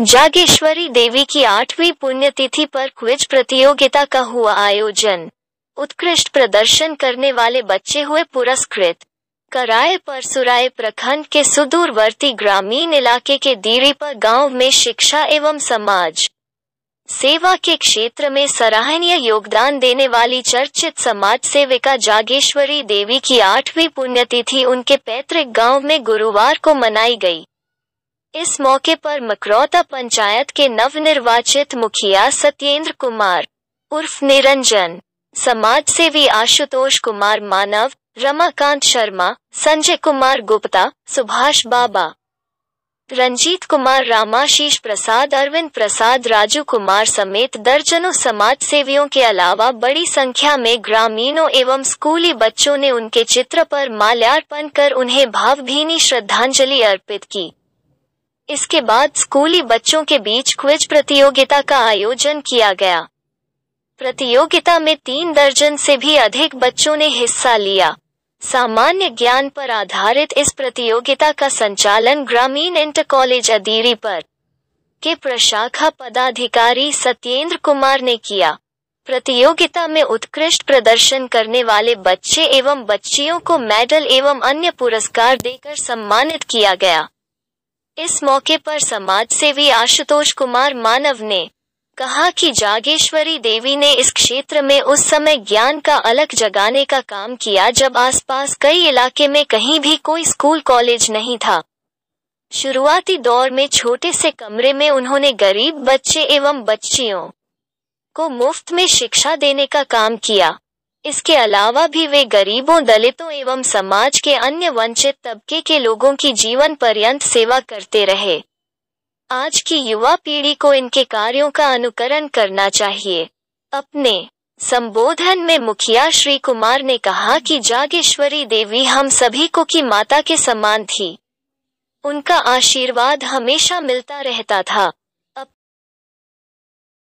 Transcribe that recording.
जागेश्वरी देवी की आठवीं पुण्यतिथि पर क्विज प्रतियोगिता का हुआ आयोजन उत्कृष्ट प्रदर्शन करने वाले बच्चे हुए पुरस्कृत कराए परसुराय प्रखंड के सुदूरवर्ती ग्रामीण इलाके के पर गांव में शिक्षा एवं समाज सेवा के क्षेत्र में सराहनीय योगदान देने वाली चर्चित समाज सेविका जागेश्वरी देवी की आठवीं पुण्यतिथि उनके पैतृक गांव में गुरुवार को मनाई गई इस मौके पर मकरौता पंचायत के नवनिर्वाचित मुखिया सत्येंद्र कुमार उर्फ निरंजन समाज सेवी आशुतोष कुमार मानव रमाकांत शर्मा संजय कुमार गुप्ता सुभाष बाबा रंजीत कुमार रामाशीष प्रसाद अरविंद प्रसाद राजू कुमार समेत दर्जनों समाज सेवियों के अलावा बड़ी संख्या में ग्रामीणों एवं स्कूली बच्चों ने उनके चित्र पर माल्यार्पण कर उन्हें भावभीनी श्रद्धांजलि अर्पित की इसके बाद स्कूली बच्चों के बीच क्विज प्रतियोगिता का आयोजन किया गया प्रतियोगिता में तीन दर्जन से भी अधिक बच्चों ने हिस्सा लिया सामान्य ज्ञान पर आधारित इस प्रतियोगिता का संचालन ग्रामीण इंटर कॉलेज अदीरी पर के प्रशाखा पदाधिकारी सत्येंद्र कुमार ने किया प्रतियोगिता में उत्कृष्ट प्रदर्शन करने वाले बच्चे एवं बच्चियों को मेडल एवं अन्य पुरस्कार देकर सम्मानित किया गया इस मौके पर समाज सेवी आशुतोष कुमार मानव ने कहा कि जागेश्वरी देवी ने इस क्षेत्र में उस समय ज्ञान का अलग जगाने का काम किया जब आसपास कई इलाके में कहीं भी कोई स्कूल कॉलेज नहीं था शुरुआती दौर में छोटे से कमरे में उन्होंने गरीब बच्चे एवं बच्चियों को मुफ्त में शिक्षा देने का काम किया इसके अलावा भी वे गरीबों दलितों एवं समाज के अन्य वंचित तबके के लोगों की जीवन पर्यंत सेवा करते रहे आज की युवा पीढ़ी को इनके कार्यों का अनुकरण करना चाहिए अपने संबोधन में मुखिया श्री कुमार ने कहा कि जागेश्वरी देवी हम सभी को की माता के समान थी उनका आशीर्वाद हमेशा मिलता रहता था